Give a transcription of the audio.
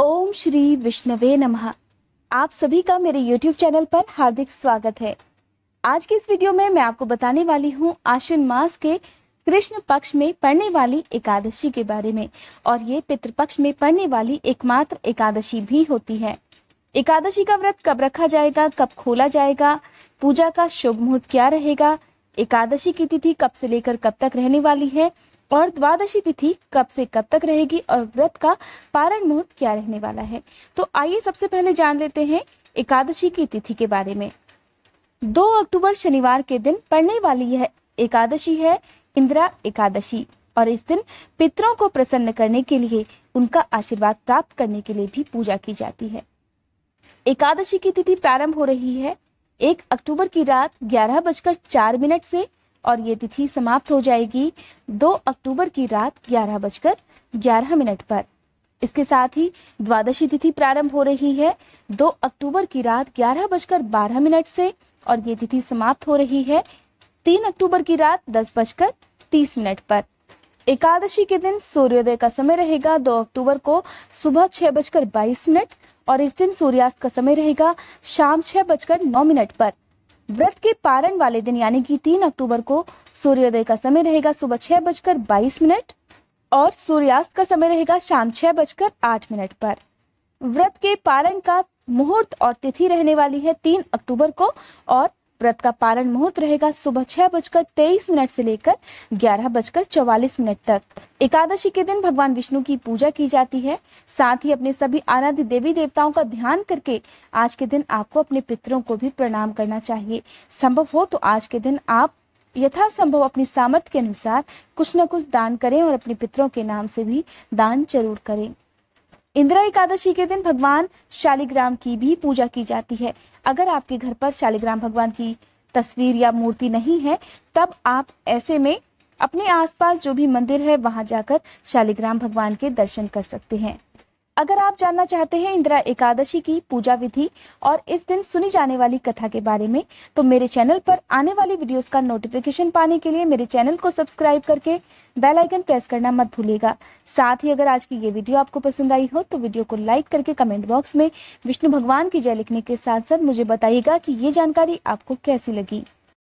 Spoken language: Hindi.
ओम श्री विष्णवे नमः आप सभी का मेरे YouTube चैनल पर हार्दिक स्वागत है आज की इस वीडियो में मैं आपको बताने वाली हूँ आश्विन मास के कृष्ण पक्ष में पड़ने वाली एकादशी के बारे में और ये पितृपक्ष में पड़ने वाली एकमात्र एकादशी भी होती है एकादशी का व्रत कब रखा जाएगा कब खोला जाएगा पूजा का शुभ मुहूर्त क्या रहेगा एकादशी की तिथि कब से लेकर कब तक रहने वाली है और द्वादशी तिथि कब से कब तक रहेगी और व्रत का पारण मुहूर्त क्या रहने वाला है तो आइए सबसे पहले जान लेते हैं एकादशी की तिथि के बारे में दो अक्टूबर शनिवार के दिन पड़ने वाली यह एकादशी है इंदिरा एकादशी और इस दिन पितरों को प्रसन्न करने के लिए उनका आशीर्वाद प्राप्त करने के लिए भी पूजा की जाती है एकादशी की तिथि प्रारंभ हो रही है एक अक्टूबर की रात ग्यारह बजकर चार मिनट से और ये तिथि समाप्त हो जाएगी 2 अक्टूबर की रात ग्यारह बजकर ग्यारह मिनट पर इसके साथ ही द्वादशी तिथि प्रारंभ हो रही है 2 अक्टूबर की रात ग्यारह बजकर बारह मिनट से और ये तिथि समाप्त हो रही है 3 अक्टूबर की रात दस बजकर तीस मिनट पर एकादशी के दिन सूर्योदय का समय रहेगा 2 अक्टूबर को सुबह छह बजकर बाईस मिनट और इस दिन सूर्यास्त का समय रहेगा शाम छह बजकर नौ मिनट पर व्रत के पारण वाले दिन यानी कि तीन अक्टूबर को सूर्योदय का समय रहेगा सुबह छह बजकर बाईस मिनट और सूर्यास्त का समय रहेगा शाम छह बजकर आठ मिनट पर व्रत के पारण का मुहूर्त और तिथि रहने वाली है तीन अक्टूबर को और व्रत का पालन मुहूर्त रहेगा सुबह छह बजकर तेईस मिनट से लेकर ग्यारह बजकर चौवालीस मिनट तक एकादशी के दिन भगवान विष्णु की पूजा की जाती है साथ ही अपने सभी आराध्य देवी देवताओं का ध्यान करके आज के दिन आपको अपने पितरों को भी प्रणाम करना चाहिए संभव हो तो आज के दिन आप यथासंभव अपनी सामर्थ्य के अनुसार कुछ न कुछ दान करें और अपने पितरों के नाम से भी दान जरूर करें इंदिरा एकादशी के दिन भगवान शालिग्राम की भी पूजा की जाती है अगर आपके घर पर शालिग्राम भगवान की तस्वीर या मूर्ति नहीं है तब आप ऐसे में अपने आसपास जो भी मंदिर है वहां जाकर शालिग्राम भगवान के दर्शन कर सकते हैं अगर आप जानना चाहते हैं इंदिरा एकादशी की पूजा विधि और इस दिन सुनी जाने वाली कथा के बारे में तो मेरे चैनल पर आने वाली वीडियोस का नोटिफिकेशन पाने के लिए मेरे चैनल को सब्सक्राइब करके बेल आइकन प्रेस करना मत भूलिएगा साथ ही अगर आज की ये वीडियो आपको पसंद आई हो तो वीडियो को लाइक करके कमेंट बॉक्स में विष्णु भगवान की जय लिखने के साथ साथ मुझे बताइएगा कि ये जानकारी आपको कैसी लगी